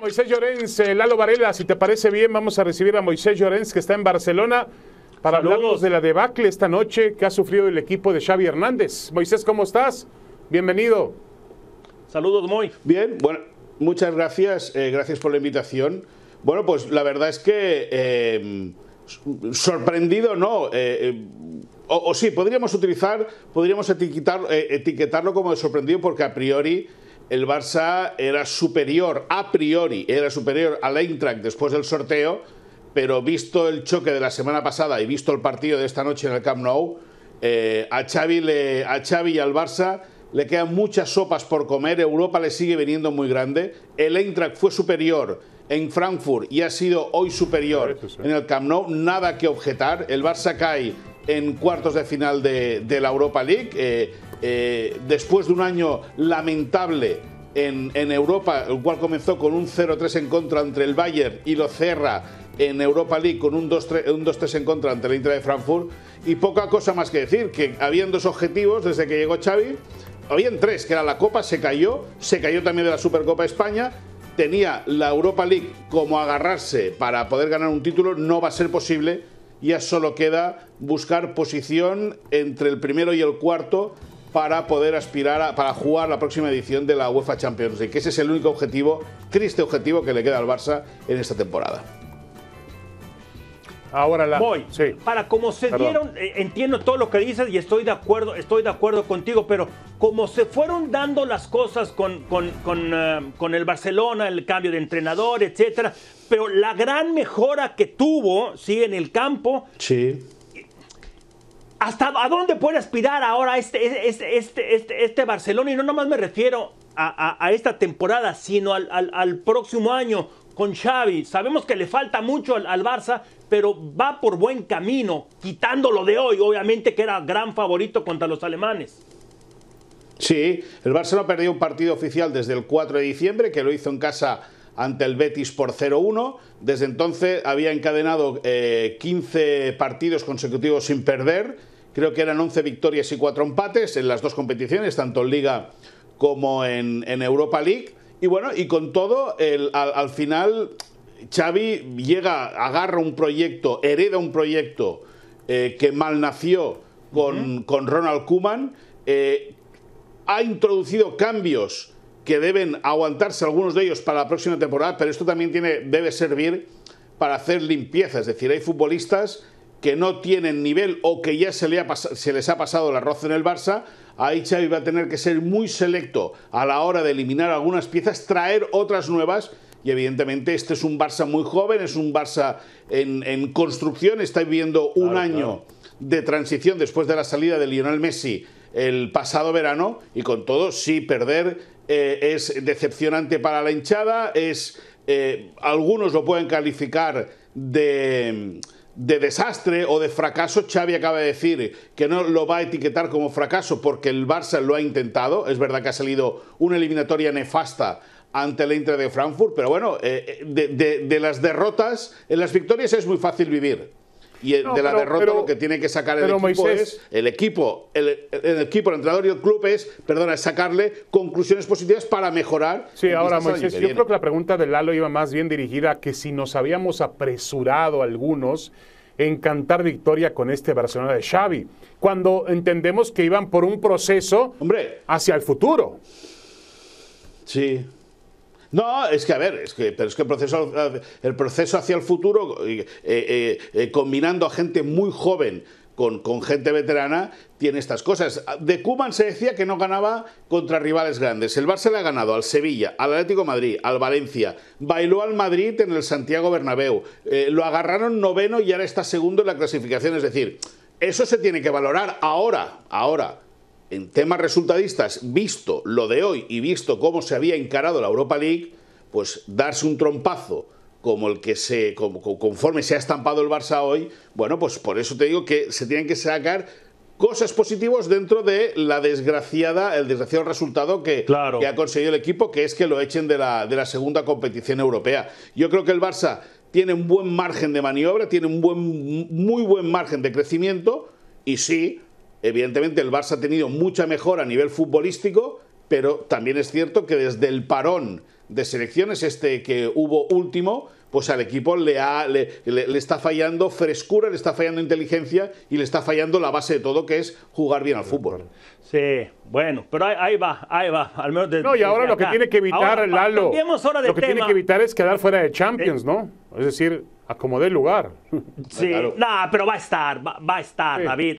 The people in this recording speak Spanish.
Moisés Llorens, Lalo Varela, si te parece bien, vamos a recibir a Moisés Llorens, que está en Barcelona, para hablarnos de la debacle esta noche que ha sufrido el equipo de Xavi Hernández. Moisés, ¿cómo estás? Bienvenido. Saludos, Moy. Bien, bueno, muchas gracias, eh, gracias por la invitación. Bueno, pues la verdad es que eh, sorprendido, ¿no? Eh, o, sí, podríamos utilizar, podríamos etiquetarlo como sorprendido porque a priori el Barça era superior, a priori, era superior al Eintracht después del sorteo, pero visto el choque de la semana pasada y visto el partido de esta noche en el Camp Nou, eh, a, Xavi le, a Xavi y al Barça le quedan muchas sopas por comer, Europa le sigue viniendo muy grande, el Eintracht fue superior en Frankfurt y ha sido hoy superior en el Camp Nou, nada que objetar, el Barça cae en cuartos de final de, la Europa League. Eh, eh, después de un año lamentable en, Europa, el cual comenzó con un 0-3 en contra entre el Bayern y lo cerra en Europa League con un 2-3 en contra ante el Inter de Frankfurt. Y poca cosa más que decir, que habían dos objetivos desde que llegó Xavi. Habían tres, que era la Copa, se cayó, se cayó también de la Supercopa España, tenía la Europa League como agarrarse para poder ganar un título, no va a ser posible ya solo queda buscar posición entre el primero y el cuarto para poder aspirar a, para jugar la próxima edición de la UEFA Champions League. Ese es el único objetivo, triste objetivo que le queda al Barça en esta temporada. Ahora la. Voy. Para como se dieron, eh, entiendo todo lo que dices y estoy de acuerdo, estoy de acuerdo contigo, pero como se fueron dando las cosas con, con, con, eh, el Barcelona, el cambio de entrenador, etcétera, pero la gran mejora que tuvo, en el campo. Sí. ¿Hasta a dónde puede aspirar ahora este, este, este, este, Barcelona? Y no nomás me refiero a, esta temporada, sino al próximo año con Xavi. Sabemos que le falta mucho al, Barça, pero va por buen camino, quitándolo de hoy, obviamente que era gran favorito contra los alemanes. Sí, el ha perdido un partido oficial desde el 4 de diciembre, que lo hizo en casa ante el Betis por 0-1. Desde entonces había encadenado 15 eh, partidos consecutivos sin perder. Creo que eran 11 victorias y 4 empates en las dos competiciones, tanto en Liga como en Europa League y bueno, y con todo, al, final, Xavi llega, agarra un proyecto, hereda un proyecto eh, que malnació con, con Ronald Kuman, eh, ha introducido cambios que deben aguantarse algunos de ellos para la próxima temporada, pero esto también debe servir para hacer limpieza, es decir, hay futbolistas que no tienen nivel o que ya se, les ha pasado el arroz en el Barça, ahí Xavi va a tener que ser muy selecto a la hora de eliminar algunas piezas, traer otras nuevas y evidentemente este es un Barça muy joven, es un Barça en, construcción, está viviendo un año de transición después de la salida de Lionel Messi el pasado verano y con todo sí perder eh, es decepcionante para la hinchada, es eh, algunos lo pueden calificar de de desastre o de fracaso, Xavi acaba de decir que no lo va a etiquetar como fracaso porque el Barça lo ha intentado. Es verdad que ha salido una eliminatoria nefasta ante el Inter de Frankfurt, pero bueno, eh, eh, de, las derrotas, en las victorias es muy fácil vivir. Y de la derrota lo que tiene que sacar el equipo es, el equipo, el, equipo, el entrenador y el club es, perdona, es sacarle conclusiones positivas para mejorar. Sí, ahora Moisés, yo creo que la pregunta de Lalo iba más bien dirigida a que si nos habíamos apresurado algunos en cantar victoria con este Barcelona de Xavi, cuando entendemos que iban por un proceso Hombre. hacia el futuro. Sí, no, es que a ver, es que, pero es que el proceso, el proceso hacia el futuro, eh, eh, eh, combinando a gente muy joven con, gente veterana, tiene estas cosas. De Cuban se decía que no ganaba contra rivales grandes. El Barça le ha ganado al Sevilla, al Atlético Madrid, al Valencia. Bailó al Madrid en el Santiago Bernabéu. lo agarraron noveno y ahora está segundo en la clasificación. Es decir, eso se tiene que valorar ahora, ahora en temas resultadistas, visto lo de hoy y visto cómo se había encarado la Europa League, pues darse un trompazo como el que se conforme se ha estampado el Barça hoy, bueno, pues por eso te digo que se tienen que sacar cosas positivas dentro de la desgraciada, el desgraciado resultado que, ha conseguido el equipo, que es que lo echen de la, de la segunda competición europea. Yo creo que el Barça tiene un buen margen de maniobra, tiene un buen, muy buen margen de crecimiento y sí, Evidentemente el Barça ha tenido mucha mejora a nivel futbolístico, pero también es cierto que desde el parón de selecciones, este que hubo último, pues al equipo le, le, está fallando frescura, le está fallando inteligencia y le está fallando la base de todo, que es jugar bien al fútbol. Sí, bueno, pero ahí, va, ahí va. Al menos no, y ahora lo que tiene que evitar, ahora, Lalo, lo que tiene que evitar es quedar fuera de Champions, eh, ¿no? Es decir, acomodé el lugar. Sí, nada, pero va a estar, va, a estar, David.